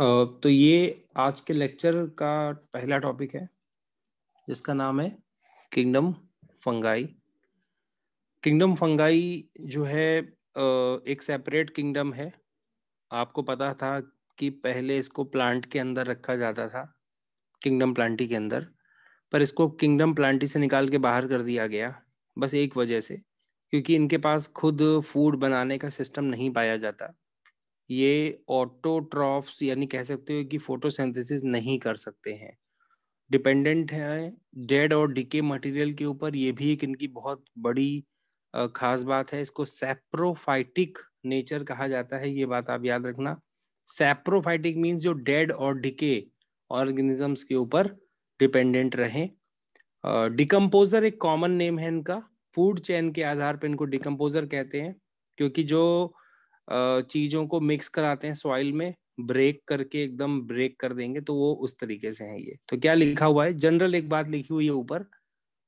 तो ये आज के लेक्चर का पहला टॉपिक है जिसका नाम है किंगडम फंगाई किंगडम फंगाई जो है एक सेपरेट किंगडम है आपको पता था कि पहले इसको प्लांट के अंदर रखा जाता था किंगडम प्लांटी के अंदर पर इसको किंगडम प्लांटी से निकाल के बाहर कर दिया गया बस एक वजह से क्योंकि इनके पास खुद फूड बनाने का सिस्टम नहीं पाया जाता ये ऑटोट्रॉफ्स यानी कह सकते हो कि फोटोसिंथेसिस नहीं कर सकते हैं डिपेंडेंट है डेड और डिके मटेरियल के ऊपर ये भी एक इनकी बहुत बड़ी खास बात है इसको सेप्रोफाइटिक नेचर कहा जाता है ये बात आप याद रखना सेप्रोफाइटिक मीन्स जो डेड और डिके ऑर्गेनिजम्स के ऊपर डिपेंडेंट रहे डिकम्पोजर एक कॉमन नेम है इनका फूड चैन के आधार पर इनको डिकम्पोजर कहते हैं क्योंकि जो चीज़ों को मिक्स कराते हैं सॉइल में ब्रेक करके एकदम ब्रेक कर देंगे तो वो उस तरीके से है ये तो क्या लिखा हुआ है जनरल एक बात लिखी हुई है ऊपर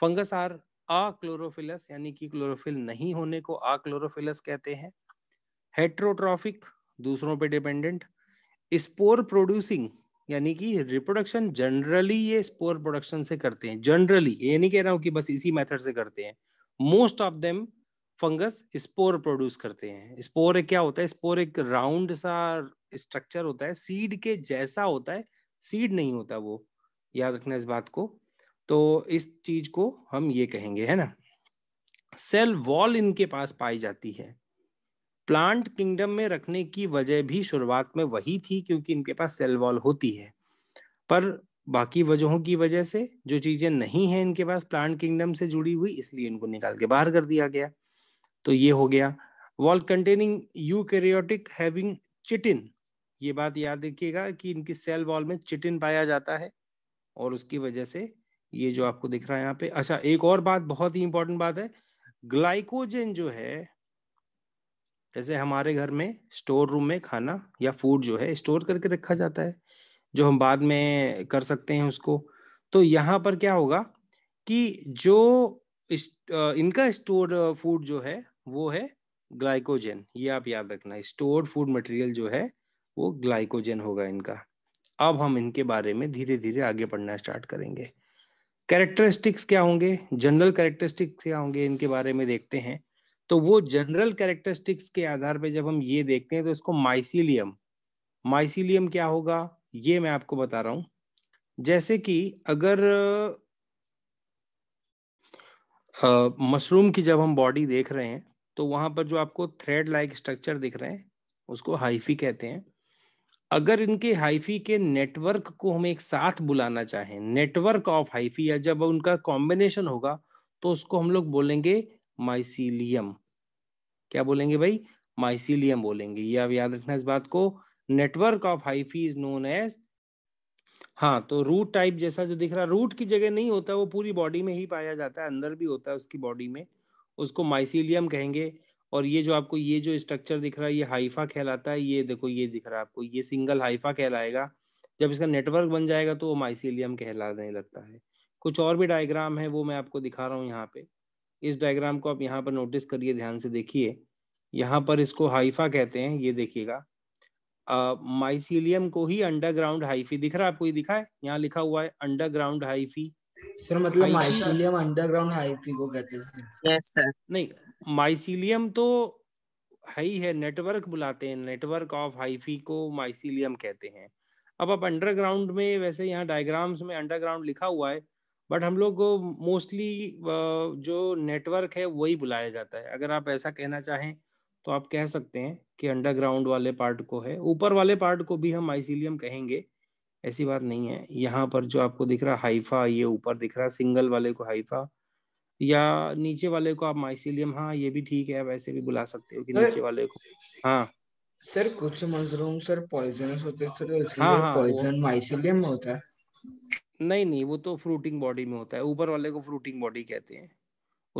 फंगस आर क्लोरोफिलस यानी कि क्लोरोफिल नहीं होने को अक्लोरोफिलस कहते हैं हेट्रोट्रॉफिक दूसरों पे डिपेंडेंट स्पोर प्रोड्यूसिंग यानी कि रिप्रोडक्शन जनरली ये स्पोर प्रोडक्शन से करते हैं जनरली ये नहीं कह रहा हूं कि बस इसी मेथड से करते हैं most of them fungus spore produce करते हैं स्पोर क्या होता है स्पोर एक राउंड सा स्ट्रक्चर होता है सीड के जैसा होता है सीड नहीं होता वो याद रखना इस बात को तो इस चीज को हम ये कहेंगे है ना सेल वॉल इनके पास पाई जाती है प्लांट किंगडम में रखने की वजह भी शुरुआत में वही थी क्योंकि इनके पास सेल वॉल होती है पर बाकी वजहों की वजह से जो चीजें नहीं है इनके पास प्लांट किंगडम से जुड़ी हुई इसलिए इनको निकाल के बाहर कर दिया गया तो ये हो गया wall containing eukaryotic having chitin ये बात याद रखिएगा कि इनकी सेल वॉल में चिटिन पाया जाता है और उसकी वजह से ये जो आपको दिख रहा है यहाँ पे अच्छा एक और बात बहुत ही इंपॉर्टेंट बात है ग्लाइकोजन जो है जैसे हमारे घर में स्टोर रूम में खाना या फूड जो है स्टोर करके रखा जाता है जो हम बाद में कर सकते हैं उसको तो यहाँ पर क्या होगा कि जो इस, इनका स्टोर फूड जो है वो है ग्लाइकोजन ये आप याद रखना स्टोर्ड फूड मटेरियल जो है वो ग्लाइकोजन होगा इनका अब हम इनके बारे में धीरे धीरे आगे पढ़ना स्टार्ट करेंगे कैरेक्टरिस्टिक्स क्या होंगे जनरल कैरेक्टरिस्टिक्स क्या होंगे इनके बारे में देखते हैं तो वो जनरल कैरेक्टरिस्टिक्स के आधार पर जब हम ये देखते हैं तो इसको माइसिलियम माइसिलियम क्या होगा ये मैं आपको बता रहा हूं जैसे कि अगर मशरूम की जब हम बॉडी देख रहे हैं तो वहां पर जो आपको थ्रेड लाइक स्ट्रक्चर दिख रहे हैं उसको हाइफी कहते हैं अगर इनके हाइफी के नेटवर्क को हम एक साथ बुलाना चाहें नेटवर्क ऑफ हाइफी या जब उनका कॉम्बिनेशन होगा तो उसको हम लोग बोलेंगे माइसीलियम क्या बोलेंगे भाई माइसीलियम बोलेंगे ये आप याद रखना इस बात को network of hyphae is known as हाँ तो रूट टाइप जैसा जो दिख रहा रूट की जगह नहीं होता वो पूरी बॉडी में ही पाया जाता है अंदर भी होता है उसकी बॉडी में उसको माइसीलियम कहेंगे और ये जो आपको ये जो स्ट्रक्चर दिख रहा है ये हाइफा कहलाता है ये देखो ये दिख रहा है आपको ये सिंगल हाइफा कहलाएगा जब इसका नेटवर्क बन जाएगा तो वो माइसीलियम कहलाने लगता है कुछ और भी डायग्राम है वो मैं आपको दिखा रहा हूँ यहाँ पे इस डायग्राम को आप यहाँ पर नोटिस करिए ध्यान से देखिए यहाँ पर इसको हाइफा कहते हैं ये देखिएगा माइसीलियम को ही अंडरग्राउंड हाइफी दिख रहा है आपको ये दिखा है यहाँ लिखा हुआ है अंडरग्राउंड हाइफी सर मतलब माइसीलियम अंडरग्राउंड हाइफी को कहते हैं यस सर नहीं माइसीलियम तो है ही है नेटवर्क बुलाते हैं नेटवर्क ऑफ हाइफी को माइसीलियम कहते हैं अब आप अंडरग्राउंड में वैसे यहाँ डायग्राम्स में अंडरग्राउंड लिखा हुआ है बट हम लोग मोस्टली जो नेटवर्क है वही बुलाया जाता है अगर आप ऐसा कहना चाहें तो आप कह सकते हैं कि अंडरग्राउंड वाले पार्ट को है ऊपर वाले पार्ट को भी हम माइसीलियम कहेंगे ऐसी बात नहीं है यहाँ पर जो आपको दिख रहा हाइफा ये ऊपर दिख रहा सिंगल वाले को हाइफा या नीचे वाले को आप माइसिलियम हाँ ये भी ठीक है आप ऐसे भी बुला सकते हो कि नीचे वाले को हाँ सर कुछ मशरूम सर पॉइजनस होते हैं सर हाँ हाँ पॉइजन माइसिलियम होता है नहीं नहीं वो तो फ्रूटिंग बॉडी में होता है ऊपर वाले को फ्रूटिंग बॉडी कहते हैं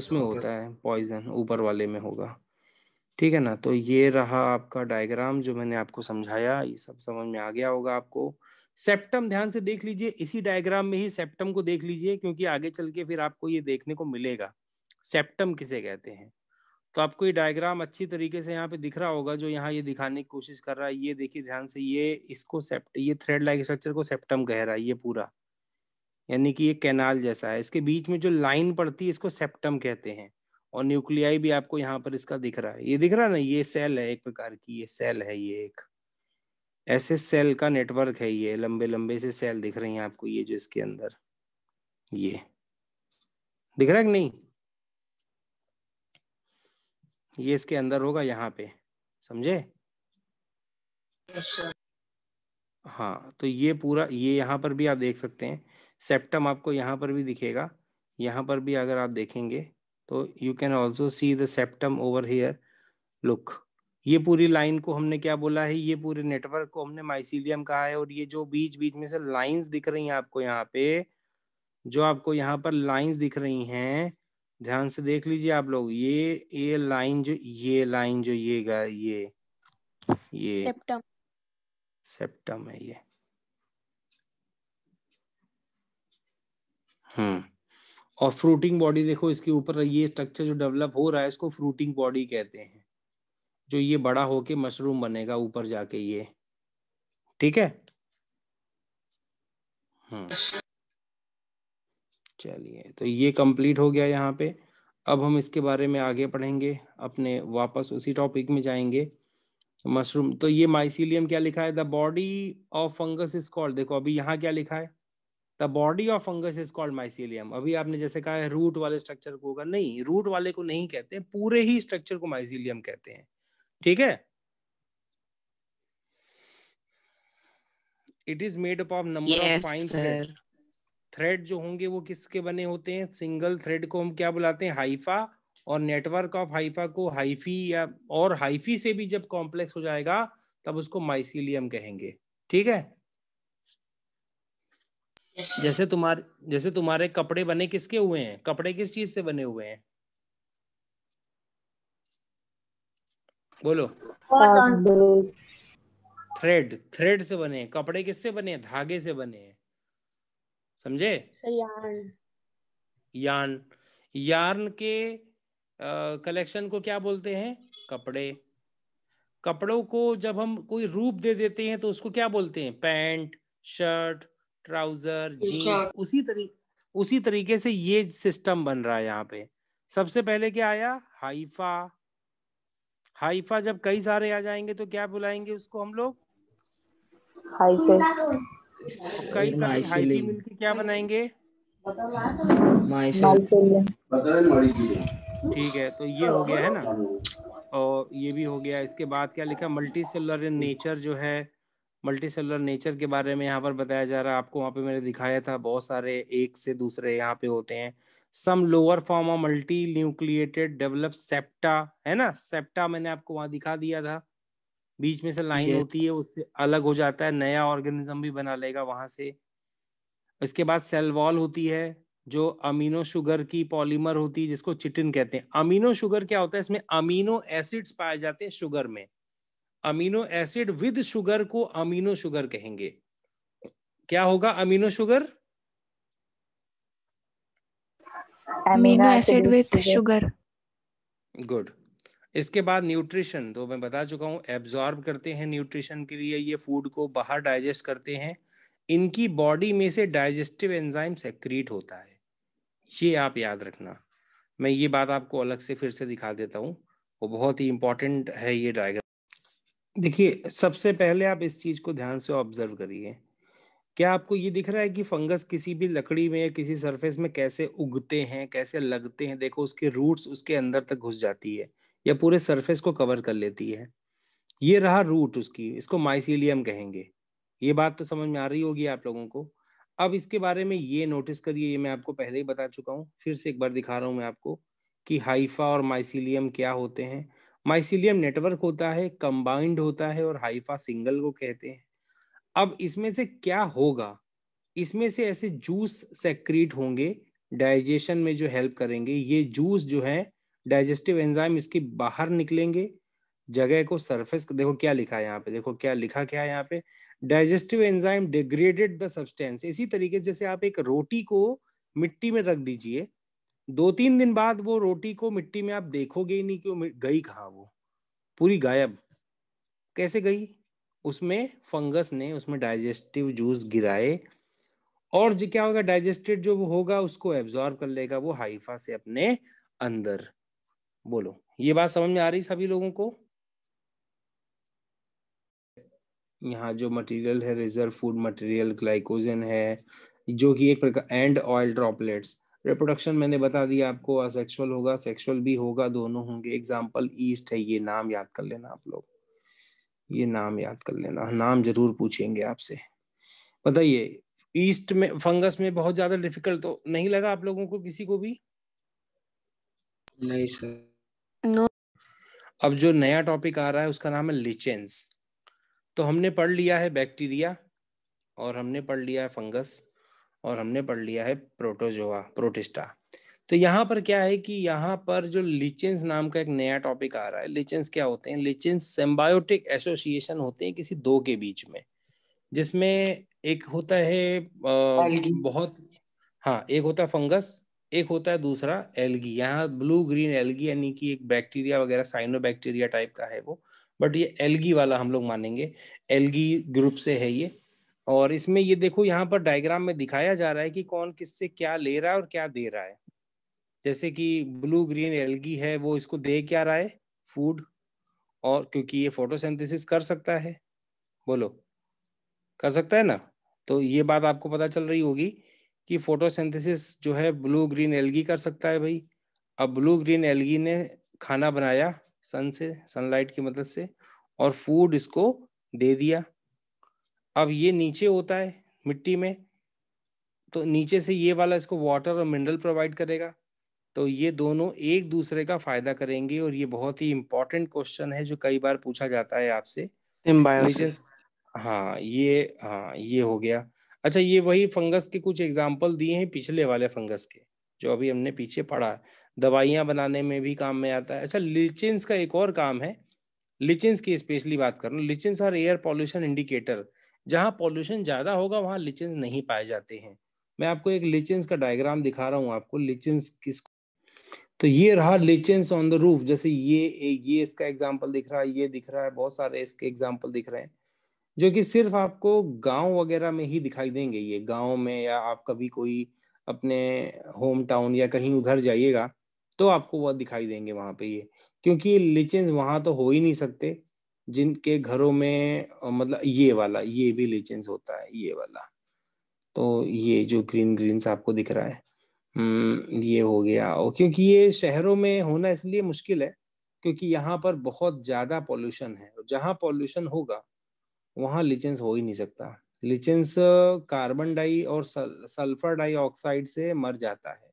उसमें होता है पॉइजन ऊपर वाले में होगा ठीक है ना तो ये रहा आपका डायग्राम जो मैंने आपको समझाया ये सब समझ में आ गया होगा आपको सेप्टम ध्यान से देख लीजिए इसी डायग्राम में ही सेप्टम को देख लीजिए क्योंकि आगे चल के फिर आपको ये देखने को मिलेगा सेप्टम किसे कहते हैं तो आपको ये डायग्राम अच्छी तरीके से यहाँ पे दिख रहा होगा जो यहाँ ये दिखाने की कोशिश कर रहा है ये देखिए ध्यान से ये इसको सेप्ट ये थ्रेड लाइक स्ट्रक्चर को सेप्टम कह रहा है ये पूरा यानी कि ये कैनाल जैसा है इसके बीच में जो लाइन पड़ती है इसको सेप्टम कहते हैं और न्यूक्लियाई भी आपको यहाँ पर इसका दिख रहा है ये दिख रहा है ना ये सेल है एक प्रकार की ये सेल है ये एक ऐसे सेल का नेटवर्क है ये लंबे लंबे से सेल दिख रहे हैं आपको ये जो इसके अंदर ये दिख रहा है कि नहीं ये इसके अंदर होगा यहाँ पे समझे हाँ तो ये पूरा ये यहाँ पर भी आप देख सकते हैं सेप्टम आपको यहाँ पर भी दिखेगा यहाँ पर भी अगर आप देखेंगे तो you can also see the septum over here look ये पूरी लाइन को हमने क्या बोला है ये पूरे नेटवर्क को हमने माइसीलियम कहा है और ये जो बीच बीच में से लाइंस दिख रही हैं आपको यहाँ पे जो आपको यहाँ पर लाइंस दिख रही हैं ध्यान से देख लीजिए आप लोग ये ये लाइन जो ये लाइन जो ये गा ये ये सेप्टम सेप्टम है ये हम्म और फ्रूटिंग बॉडी देखो इसके ऊपर ये स्ट्रक्चर जो डेवलप हो रहा है इसको फ्रूटिंग बॉडी कहते हैं जो ये बड़ा होके मशरूम बनेगा ऊपर जाके ये ठीक है हम्म। चलिए तो ये कंप्लीट हो गया यहाँ पे अब हम इसके बारे में आगे पढ़ेंगे अपने वापस उसी टॉपिक में जाएंगे मशरूम तो ये माइसिलियम क्या लिखा है the body of fungus is called देखो अभी यहाँ क्या लिखा है the body of fungus is called mycelium अभी आपने जैसे कहा है रूट वाले स्ट्रक्चर को होगा नहीं रूट वाले को नहीं कहते पूरे ही स्ट्रक्चर को माइसिलियम कहते हैं ठीक है it is made up of number of fine thread thread जो होंगे वो किसके बने होते हैं सिंगल थ्रेड को हम क्या बुलाते हैं हाइफा और नेटवर्क ऑफ हाइफा को हाइफी या और हाइफी से भी जब कॉम्प्लेक्स हो जाएगा तब उसको माइसिलियम कहेंगे ठीक है जैसे तुम्हारे जैसे तुम्हारे कपड़े बने किसके हुए हैं कपड़े किस चीज से बने हुए हैं बोलो थ्रेड थ्रेड से बने कपड़े किससे बने धागे से बने समझे यार्न यार्न यार्न के कलेक्शन को क्या बोलते हैं कपड़े कपड़ों को जब हम कोई रूप दे देते हैं तो उसको क्या बोलते हैं पैंट शर्ट ट्राउजर जीन्स उसी तरीके उसी तरीके से ये सिस्टम बन रहा है यहाँ पे सबसे पहले क्या आया हाइफा हाइफा जब कई सारे आ जाएंगे तो क्या बुलाएंगे उसको हम लोग तो कई सारे हाइफी मिलकर क्या बनाएंगे ठीक है तो ये हो गया है ना और ये भी हो गया इसके बाद क्या लिखा मल्टी सेलर नेचर जो है मल्टी सेलर नेचर के बारे में यहाँ पर बताया जा रहा है आपको वहाँ पे मैंने दिखाया था बहुत सारे एक से दूसरे यहाँ पे होते हैं some lower form of multinucleated develop septa है ना सेप्टा मैंने आपको वहां दिखा दिया था बीच में से लाइन होती है उससे अलग हो जाता है नया ऑर्गेनिज्म भी बना लेगा वहां से इसके बाद सेल वॉल होती है जो अमीनो शुगर की पॉलीमर होती है जिसको चिटिन कहते हैं अमीनो शुगर क्या होता है इसमें अमीनो एसिड्स पाए जाते हैं शुगर में अमीनो एसिड विद शुगर को अमीनो शुगर कहेंगे क्या होगा amino sugar amino acid with sugar good इसके बाद न्यूट्रिशन तो मैं बता चुका हूँ एब्जॉर्ब करते हैं न्यूट्रिशन के लिए ये फूड को बाहर डाइजेस्ट करते हैं इनकी बॉडी में से डाइजेस्टिव एंजाइम सेक्रीट होता है ये आप याद रखना मैं ये बात आपको अलग से फिर से दिखा देता हूँ वो बहुत ही इंपॉर्टेंट है ये डायग्राम देखिए सबसे पहले आप इस चीज को ध्यान से ऑब्जर्व करिए क्या आपको ये दिख रहा है कि फंगस किसी भी लकड़ी में या किसी सरफेस में कैसे उगते हैं कैसे लगते हैं देखो उसके रूट्स उसके अंदर तक घुस जाती है या पूरे सरफेस को कवर कर लेती है ये रहा रूट उसकी इसको माइसिलियम कहेंगे ये बात तो समझ में आ रही होगी आप लोगों को अब इसके बारे में ये नोटिस करिए ये मैं आपको पहले ही बता चुका हूँ फिर से एक बार दिखा रहा हूँ मैं आपको कि हाइफा और माइसिलियम क्या होते हैं माइसिलियम नेटवर्क होता है कंबाइंड होता है और हाइफा सिंगल को कहते हैं अब इसमें से क्या होगा इसमें से ऐसे जूस सेक्रीट होंगे डाइजेशन में जो हेल्प करेंगे ये जूस जो है डाइजेस्टिव एंजाइम इसके बाहर निकलेंगे जगह को सरफेस देखो क्या लिखा है यहाँ पे देखो क्या लिखा क्या है यहाँ पे digestive enzyme degraded the substance इसी तरीके से जैसे आप एक रोटी को मिट्टी में रख दीजिए दो तीन दिन बाद वो रोटी को मिट्टी में आप देखोगे ही नहीं कि गई कहा वो पूरी गायब कैसे गई उसमें फंगस ने उसमें डाइजेस्टिव जूस गिराए और जो क्या होगा डाइजेस्टेड जो होगा उसको एब्जॉर्ब कर लेगा वो हाइफा से अपने अंदर बोलो ये बात समझ में आ रही सभी लोगों को यहाँ जो मटेरियल है रिजर्व फूड मटेरियल ग्लाइकोजन है जो कि एक प्रकार एंड ऑयल ड्रॉपलेट्स रिप्रोडक्शन मैंने बता दिया आपको असेक्सुअल होगा सेक्सुअल भी होगा दोनों होंगे एग्जाम्पल ईस्ट है ये नाम याद कर लेना आप लोग ये नाम याद कर लेना नाम जरूर पूछेंगे आपसे बताइए ईस्ट में फंगस में बहुत ज्यादा डिफिकल्ट तो नहीं लगा आप लोगों को किसी को भी नहीं सर नो अब जो नया टॉपिक आ रहा है उसका नाम है लिचेंस तो हमने पढ़ लिया है बैक्टीरिया और हमने पढ़ लिया है फंगस और हमने पढ़ लिया है प्रोटोजोआ प्रोटिस्टा तो यहाँ पर क्या है कि यहाँ पर जो लिचेंस नाम का एक नया टॉपिक आ रहा है लिचेंस क्या होते हैं लिचेंस सेम्बायोटिक एसोसिएशन होते हैं किसी दो के बीच में जिसमें एक होता है आ, बहुत हाँ एक होता है फंगस एक होता है दूसरा एलगी यहाँ ब्लू ग्रीन एलगी यानी कि एक बैक्टीरिया वगैरह साइनो टाइप का है वो बट ये एलगी वाला हम लोग मानेंगे एलगी ग्रुप से है ये और इसमें ये देखो यहाँ पर डायग्राम में दिखाया जा रहा है कि कौन किससे क्या ले रहा है और क्या दे रहा है जैसे कि ब्लू ग्रीन एलगी है वो इसको दे क्या रहा है फूड और क्योंकि ये फोटोसिंथेसिस कर सकता है बोलो कर सकता है ना तो ये बात आपको पता चल रही होगी कि फोटोसिंथेसिस जो है ब्लू ग्रीन एलगी कर सकता है भाई अब ब्लू ग्रीन एलगी ने खाना बनाया सन से सनलाइट की मदद मतलब से और फूड इसको दे दिया अब ये नीचे होता है मिट्टी में तो नीचे से ये वाला इसको वाटर और मिनरल प्रोवाइड करेगा तो ये दोनों एक दूसरे का फायदा करेंगे और ये बहुत ही इम्पोर्टेंट क्वेश्चन है जो कई बार पूछा जाता है आपसे हाँ ये हाँ ये हो गया अच्छा ये वही फंगस के कुछ एग्जाम्पल दिए हैं पिछले वाले फंगस के जो अभी हमने पीछे पढ़ा दवाइयां दवाइयाँ बनाने में भी काम में आता है अच्छा लिचिंस का एक और काम है लिचेंस की स्पेशली बात कर रहा हूँ आर एयर पॉल्यूशन इंडिकेटर जहाँ पॉल्यूशन ज़्यादा होगा वहाँ लिचेंस नहीं पाए जाते हैं मैं आपको एक लिचेंस का डायग्राम दिखा रहा हूँ आपको लिचेंस किस तो ये रहा लिचेंस ऑन द रूफ जैसे ये ये इसका एग्जाम्पल दिख रहा है ये दिख रहा है बहुत सारे इसके एग्जाम्पल दिख रहे हैं जो कि सिर्फ आपको गांव वगैरह में ही दिखाई देंगे ये गांव में या आप कभी कोई अपने होम टाउन या कहीं उधर जाइएगा तो आपको वह दिखाई देंगे वहाँ पे ये क्योंकि लिचेंस वहाँ तो हो ही नहीं सकते जिनके घरों में मतलब ये वाला ये भी लीचेंस होता है ये वाला तो ये जो ग्रीन ग्रीन आपको दिख रहा है हम्म, ये हो गया और क्योंकि ये शहरों में होना इसलिए मुश्किल है क्योंकि यहाँ पर बहुत ज़्यादा पॉल्यूशन है और जहाँ पॉल्यूशन होगा वहाँ लिचेंस हो ही नहीं सकता लिचेंस कार्बन डाई और सल्फर डाइऑक्साइड से मर जाता है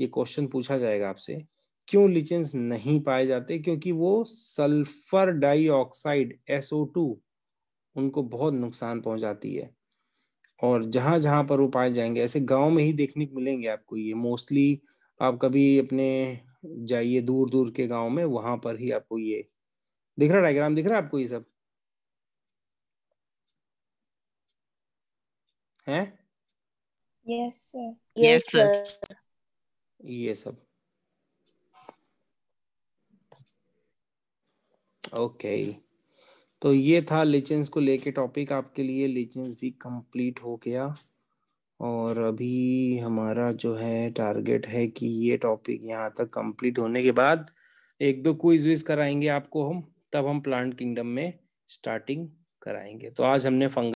ये क्वेश्चन पूछा जाएगा आपसे क्यों लिचेंस नहीं पाए जाते क्योंकि वो सल्फर डाइऑक्साइड SO2 उनको बहुत नुकसान पहुंचाती है और जहां जहां पर वो पाए जाएंगे ऐसे गांव में ही देखने को मिलेंगे आपको ये मोस्टली आप कभी अपने जाइए दूर दूर के गांव में वहां पर ही आपको ये दिख रहा डायग्राम दिख रहा है आपको ये सब है यस सर यस सर ये सब ओके तो ये था लिचेंस को लेके टॉपिक आपके लिए लिचेंस भी कंप्लीट हो गया और अभी हमारा जो है टारगेट है कि ये टॉपिक यहाँ तक कंप्लीट होने के बाद एक दो क्विज विज कराएंगे आपको हम तब हम प्लांट किंगडम में स्टार्टिंग कराएंगे तो आज हमने फंग